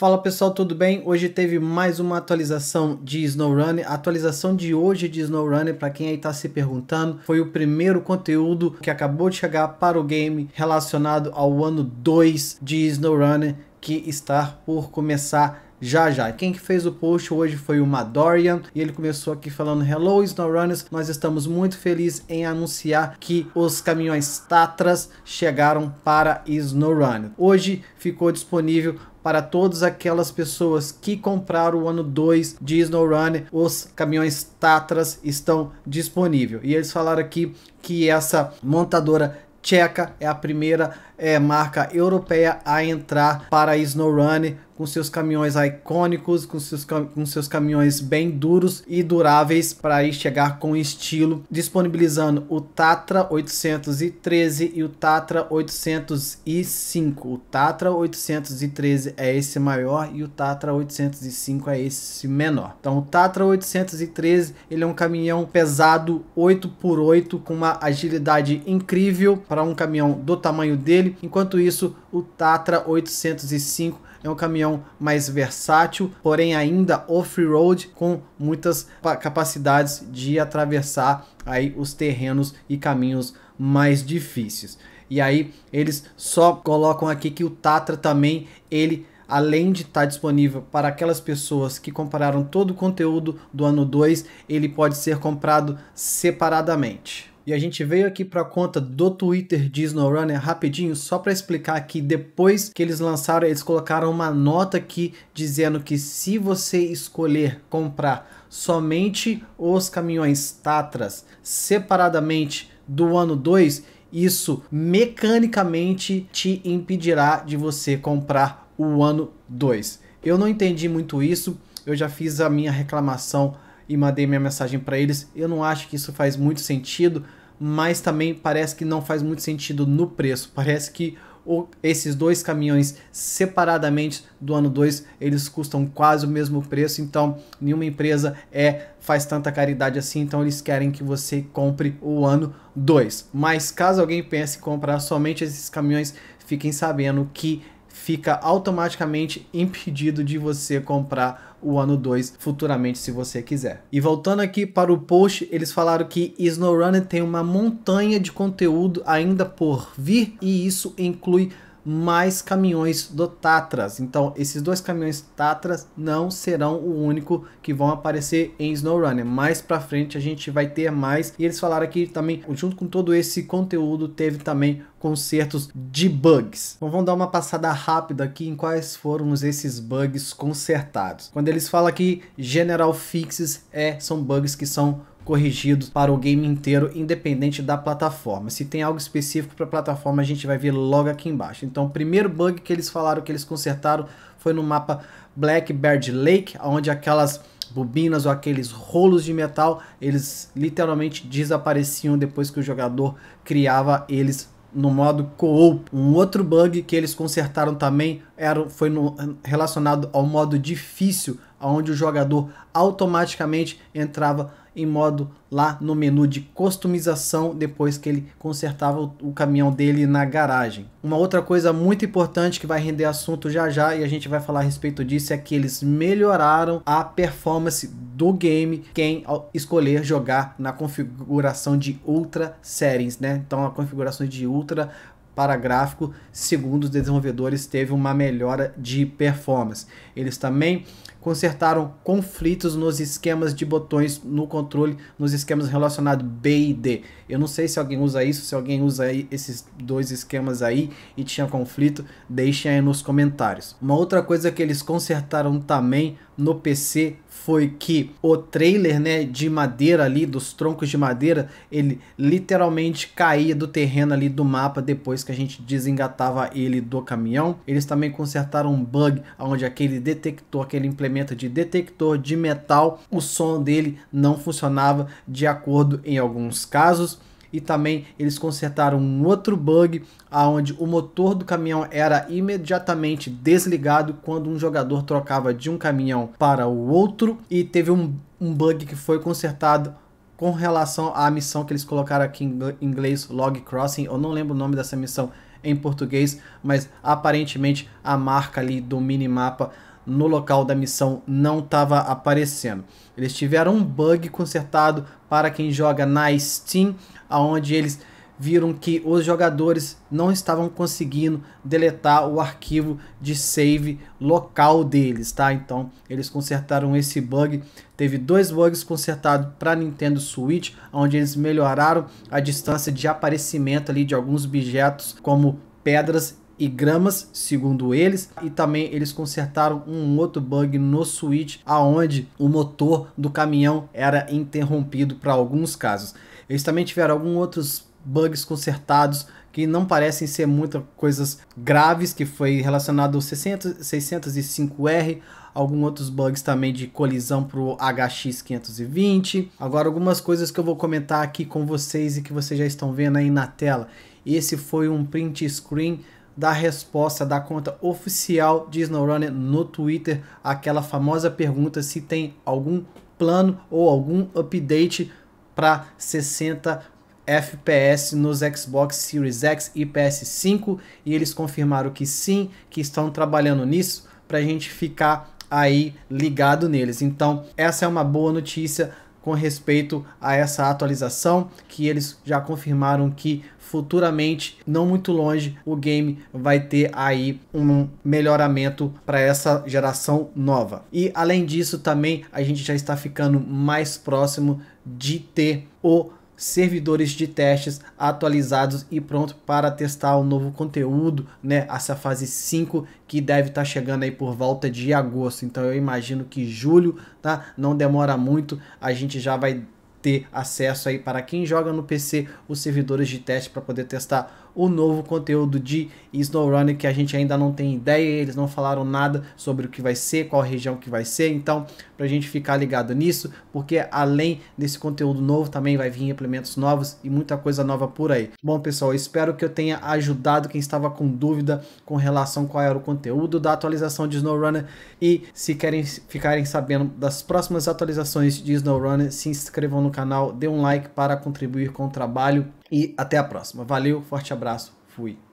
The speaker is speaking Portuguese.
Fala pessoal, tudo bem? Hoje teve mais uma atualização de SnowRunner. A atualização de hoje de SnowRunner, para quem aí está se perguntando, foi o primeiro conteúdo que acabou de chegar para o game relacionado ao ano 2 de SnowRunner, que está por começar já já. Quem que fez o post hoje foi o Madorian e ele começou aqui falando Hello SnowRunners, nós estamos muito felizes em anunciar que os caminhões Tatras chegaram para SnowRunner. Hoje ficou disponível para todas aquelas pessoas que compraram o ano 2 de SnowRunner, os caminhões Tatras estão disponíveis. E eles falaram aqui que essa montadora tcheca é a primeira é, marca europeia a entrar para a SnowRun com seus caminhões icônicos, com seus, com seus caminhões bem duros e duráveis para chegar com estilo, disponibilizando o Tatra 813 e o Tatra 805. O Tatra 813 é esse maior e o Tatra 805 é esse menor. Então o Tatra 813 ele é um caminhão pesado 8 x 8 com uma agilidade incrível para um caminhão do tamanho dele dele. Enquanto isso, o Tatra 805 é um caminhão mais versátil, porém ainda off-road com muitas capacidades de atravessar aí os terrenos e caminhos mais difíceis. E aí eles só colocam aqui que o Tatra também ele além de estar tá disponível para aquelas pessoas que compraram todo o conteúdo do ano 2, ele pode ser comprado separadamente. E a gente veio aqui para a conta do Twitter de SnowRunner rapidinho, só para explicar que depois que eles lançaram, eles colocaram uma nota aqui dizendo que se você escolher comprar somente os caminhões Tatras separadamente do ano 2, isso mecanicamente te impedirá de você comprar o ano 2. Eu não entendi muito isso, eu já fiz a minha reclamação e mandei minha mensagem para eles. Eu não acho que isso faz muito sentido, mas também parece que não faz muito sentido no preço. Parece que o, esses dois caminhões separadamente do ano 2, eles custam quase o mesmo preço, então nenhuma empresa é faz tanta caridade assim, então eles querem que você compre o ano 2. Mas caso alguém pense em comprar somente esses caminhões, fiquem sabendo que fica automaticamente impedido de você comprar o ano 2 futuramente se você quiser. E voltando aqui para o post, eles falaram que SnowRunner tem uma montanha de conteúdo ainda por vir e isso inclui mais caminhões do Tatras. Então, esses dois caminhões Tatras não serão o único que vão aparecer em SnowRunner. Mais para frente a gente vai ter mais. E eles falaram aqui também, junto com todo esse conteúdo, teve também consertos de bugs. Então vamos dar uma passada rápida aqui em quais foram esses bugs consertados. Quando eles falam que General Fixes é, são bugs que são corrigido para o game inteiro, independente da plataforma. Se tem algo específico para a plataforma, a gente vai ver logo aqui embaixo. Então, o primeiro bug que eles falaram que eles consertaram foi no mapa Blackbird Lake, onde aquelas bobinas ou aqueles rolos de metal, eles literalmente desapareciam depois que o jogador criava eles no modo co-op. Um outro bug que eles consertaram também era, foi no, relacionado ao modo difícil, onde o jogador automaticamente entrava em modo lá no menu de customização depois que ele consertava o caminhão dele na garagem. Uma outra coisa muito importante que vai render assunto já já e a gente vai falar a respeito disso é que eles melhoraram a performance do game quem escolher jogar na configuração de Ultra Settings, né? Então a configuração de Ultra para gráfico, segundo os desenvolvedores, teve uma melhora de performance. Eles também consertaram conflitos nos esquemas de botões no controle, nos esquemas relacionados B e D. Eu não sei se alguém usa isso, se alguém usa esses dois esquemas aí e tinha conflito, deixem aí nos comentários. Uma outra coisa que eles consertaram também no PC foi que o trailer, né, de madeira ali, dos troncos de madeira, ele literalmente caía do terreno ali do mapa depois que a gente desengatava ele do caminhão. Eles também consertaram um bug onde aquele detector aquele implemento implementa de detector de metal, o som dele não funcionava de acordo em alguns casos e também eles consertaram um outro bug aonde o motor do caminhão era imediatamente desligado quando um jogador trocava de um caminhão para o outro e teve um, um bug que foi consertado com relação à missão que eles colocaram aqui em inglês Log Crossing, eu não lembro o nome dessa missão em português, mas aparentemente a marca ali do minimapa no local da missão não estava aparecendo. Eles tiveram um bug consertado para quem joga na Steam, aonde eles viram que os jogadores não estavam conseguindo deletar o arquivo de save local deles, tá? Então eles consertaram esse bug. Teve dois bugs consertados para Nintendo Switch, onde eles melhoraram a distância de aparecimento ali de alguns objetos, como pedras e gramas, segundo eles, e também eles consertaram um outro bug no Switch, aonde o motor do caminhão era interrompido para alguns casos. Eles também tiveram alguns outros bugs consertados que não parecem ser muitas coisas graves, que foi relacionado ao 600, 605R, alguns outros bugs também de colisão para o HX520. Agora, algumas coisas que eu vou comentar aqui com vocês e que vocês já estão vendo aí na tela. Esse foi um print screen da resposta da conta oficial de SnowRunner no Twitter, aquela famosa pergunta se tem algum plano ou algum update para 60 FPS nos Xbox Series X e PS5 e eles confirmaram que sim, que estão trabalhando nisso para a gente ficar aí ligado neles. Então, essa é uma boa notícia com respeito a essa atualização, que eles já confirmaram que futuramente, não muito longe, o game vai ter aí um melhoramento para essa geração nova. E além disso, também a gente já está ficando mais próximo de ter o servidores de testes atualizados e pronto para testar o novo conteúdo, né? Essa fase 5 que deve estar tá chegando aí por volta de agosto. Então eu imagino que julho, tá? Não demora muito, a gente já vai ter acesso aí para quem joga no PC os servidores de teste para poder testar o novo conteúdo de SnowRunner que a gente ainda não tem ideia, eles não falaram nada sobre o que vai ser, qual região que vai ser, então para gente ficar ligado nisso, porque além desse conteúdo novo também vai vir implementos novos e muita coisa nova por aí. Bom pessoal, espero que eu tenha ajudado quem estava com dúvida com relação qual era o conteúdo da atualização de SnowRunner e se querem ficarem sabendo das próximas atualizações de SnowRunner, se inscrevam no canal, dê um like para contribuir com o trabalho e até a próxima. Valeu, forte abraço, fui.